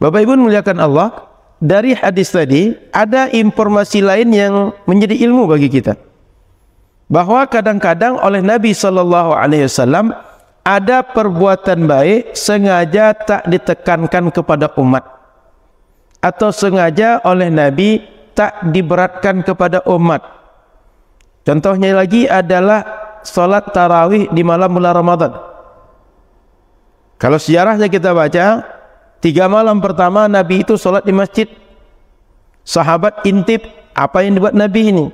Bapak Ibu muliakan Allah, dari hadis tadi ada informasi lain yang menjadi ilmu bagi kita. Bahawa kadang-kadang oleh Nabi sallallahu alaihi wasallam ada perbuatan baik sengaja tak ditekankan kepada umat atau sengaja oleh Nabi tak diberatkan kepada umat. Contohnya lagi adalah solat tarawih di malam bulan Ramadan. Kalau sejarahnya kita baca, Tiga malam pertama Nabi itu solat di masjid. Sahabat intip apa yang dibuat Nabi ini.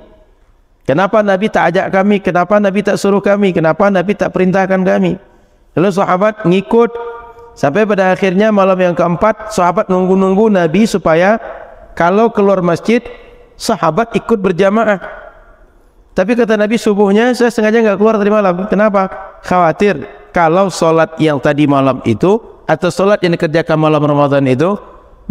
Kenapa Nabi tak ajak kami? Kenapa Nabi tak suruh kami? Kenapa Nabi tak perintahkan kami? Lalu sahabat ngikut. Sampai pada akhirnya malam yang keempat, sahabat nunggu-nunggu Nabi supaya kalau keluar masjid, sahabat ikut berjamaah. Tapi kata Nabi subuhnya, saya sengaja enggak keluar tadi malam. Kenapa? Khawatir kalau solat yang tadi malam itu atau solat yang dikerjakan malam Ramadan itu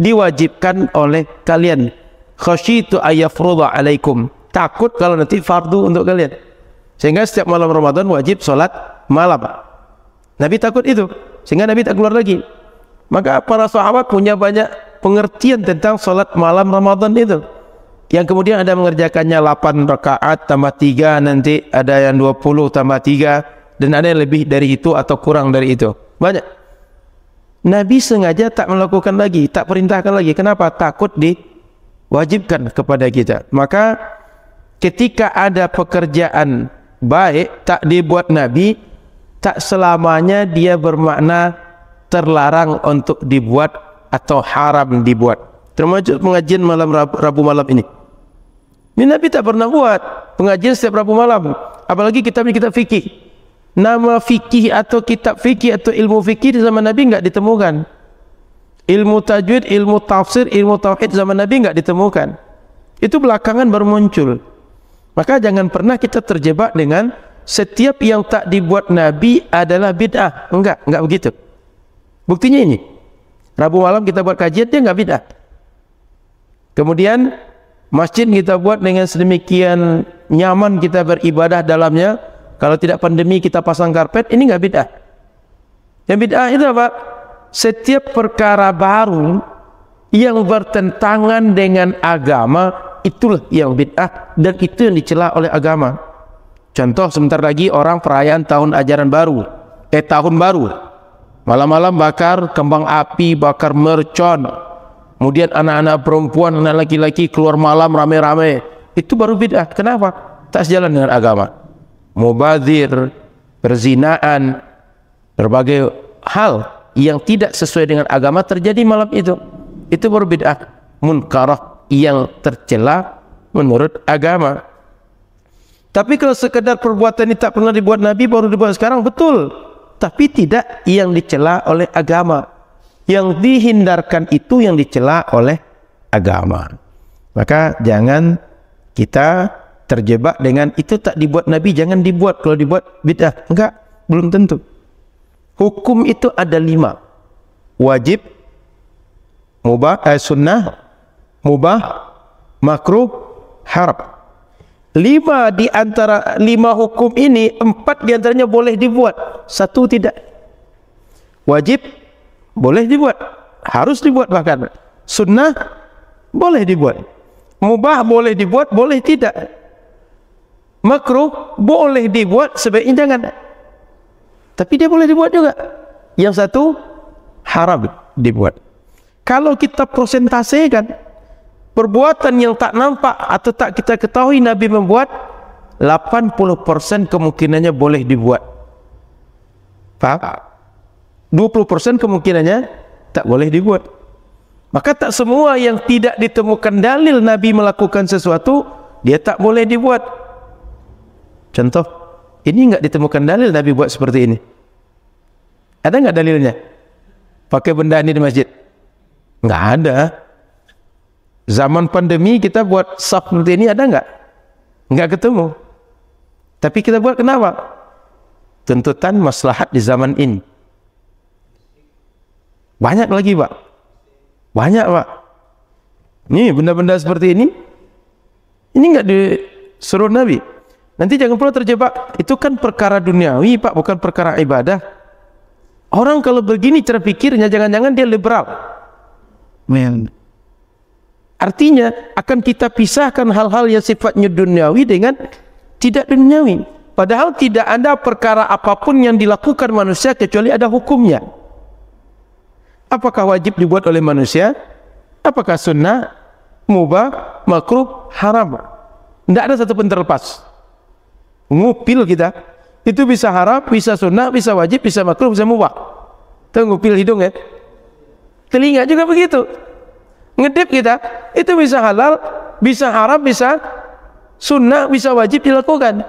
diwajibkan oleh kalian. itu ayat ayyafrudu alaikum. Takut kalau nanti fardhu untuk kalian. Sehingga setiap malam Ramadan wajib solat malam. Nabi takut itu. Sehingga Nabi tak keluar lagi. Maka para sahabat punya banyak pengertian tentang solat malam Ramadan itu. Yang kemudian ada mengerjakannya 8 rakaat tambah 3 nanti ada yang 20 tambah 3 dan ada yang lebih dari itu atau kurang dari itu. Banyak. Nabi sengaja tak melakukan lagi, tak perintahkan lagi. Kenapa? Takut diwajibkan kepada kita. Maka ketika ada pekerjaan baik tak dibuat Nabi, tak selamanya dia bermakna terlarang untuk dibuat atau haram dibuat. Termasuk pengajian malam Rabu, Rabu malam ini. Ini Nabi tak pernah buat pengajian setiap Rabu malam. Apalagi kitab kita fikih nama fikih atau kitab fikih atau ilmu fikih di zaman Nabi enggak ditemukan. Ilmu tajwid, ilmu tafsir, ilmu tauhid zaman Nabi enggak ditemukan. Itu belakangan baru muncul. Maka jangan pernah kita terjebak dengan setiap yang tak dibuat Nabi adalah bid'ah. Enggak, enggak begitu. Buktinya ini. Rabu malam kita buat kajian dia enggak bid'ah. Kemudian masjid kita buat dengan sedemikian nyaman kita beribadah dalamnya, kalau tidak pandemi kita pasang karpet, ini enggak bid'ah. Yang bid'ah itu apa? Setiap perkara baru yang bertentangan dengan agama, itulah yang bid'ah dan itu yang dicela oleh agama. Contoh sebentar lagi orang perayaan tahun ajaran baru, eh tahun baru. Malam-malam bakar kembang api, bakar mercon. Kemudian anak-anak perempuan, anak laki-laki keluar malam ramai-ramai, Itu baru bid'ah. Kenapa? Tak sejalan dengan agama mubazir, perzinaan, berbagai hal yang tidak sesuai dengan agama terjadi malam itu. Itu baru bid'ah munkarah yang tercela menurut agama. Tapi kalau sekedar perbuatan ini tak pernah dibuat Nabi baru dibuat sekarang betul. Tapi tidak yang dicela oleh agama. Yang dihindarkan itu yang dicela oleh agama. Maka jangan kita terjebak dengan itu tak dibuat Nabi jangan dibuat kalau dibuat bidah enggak belum tentu hukum itu ada lima wajib mubah eh, sunnah mubah makruh haram lima di antara lima hukum ini empat di antaranya boleh dibuat satu tidak wajib boleh dibuat harus dibuat bahkan sunnah boleh dibuat mubah boleh dibuat boleh tidak makruh boleh dibuat sebaiknya jangan. Tapi dia boleh dibuat juga. Yang satu haram dibuat. Kalau kita persentasekan perbuatan yang tak nampak atau tak kita ketahui Nabi membuat 80% kemungkinannya boleh dibuat. Faham? 20% kemungkinannya tak boleh dibuat. Maka tak semua yang tidak ditemukan dalil Nabi melakukan sesuatu dia tak boleh dibuat. Contoh, ini enggak ditemukan dalil Nabi buat seperti ini. Ada enggak dalilnya? Pakai benda ini di masjid. Enggak ada. Zaman pandemi kita buat saf seperti ini ada enggak? Enggak ketemu. Tapi kita buat kenapa? Tuntutan maslahat di zaman ini. Banyak lagi, Pak. Banyak, Pak. Ini benda-benda seperti ini. Ini enggak disuruh Nabi. Nabi. Nanti jangan pula terjebak. Itu kan perkara duniawi, Pak, bukan perkara ibadah. Orang kalau begini cara pikirnya, jangan-jangan dia liberal. Men. Artinya, akan kita pisahkan hal-hal yang sifatnya duniawi dengan tidak duniawi. Padahal tidak ada perkara apapun yang dilakukan manusia kecuali ada hukumnya. Apakah wajib dibuat oleh manusia? Apakah sunnah, mubah, makruh, haram? Tidak ada satu pun terlepas. ngupil kita itu bisa harap, bisa sunnah, bisa wajib, bisa makruh, bisa mubah. Itu ngupil hidung ya. Telinga juga begitu. Ngedip kita, itu bisa halal, bisa harap, bisa sunnah, bisa wajib dilakukan.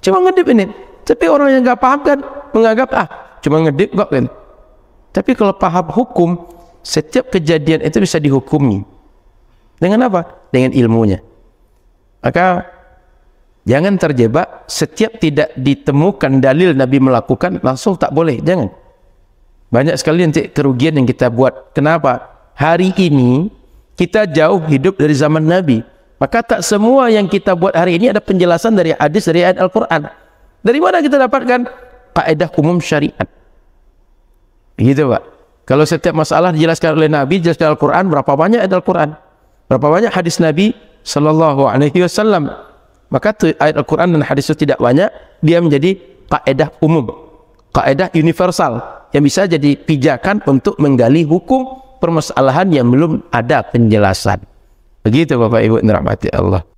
Cuma ngedip ini. Tapi orang yang nggak paham kan menganggap ah cuma ngedip kok kan. Tapi kalau paham hukum, setiap kejadian itu bisa dihukumi. Dengan apa? Dengan ilmunya. Maka Jangan terjebak setiap tidak ditemukan dalil Nabi melakukan langsung tak boleh. Jangan. Banyak sekali nanti kerugian yang kita buat. Kenapa? Hari ini kita jauh hidup dari zaman Nabi. Maka tak semua yang kita buat hari ini ada penjelasan dari hadis dari ayat Al-Quran. Dari mana kita dapatkan? Kaedah umum syariat. Gitu Pak. Kalau setiap masalah dijelaskan oleh Nabi, dijelaskan Al-Quran, berapa banyak ayat Al-Quran? Berapa banyak hadis Nabi Sallallahu Alaihi Wasallam? Maka ayat Al-Quran dan hadis itu tidak banyak, dia menjadi kaedah umum. Kaedah universal yang bisa jadi pijakan untuk menggali hukum permasalahan yang belum ada penjelasan. Begitu Bapak Ibu, rahmati Allah.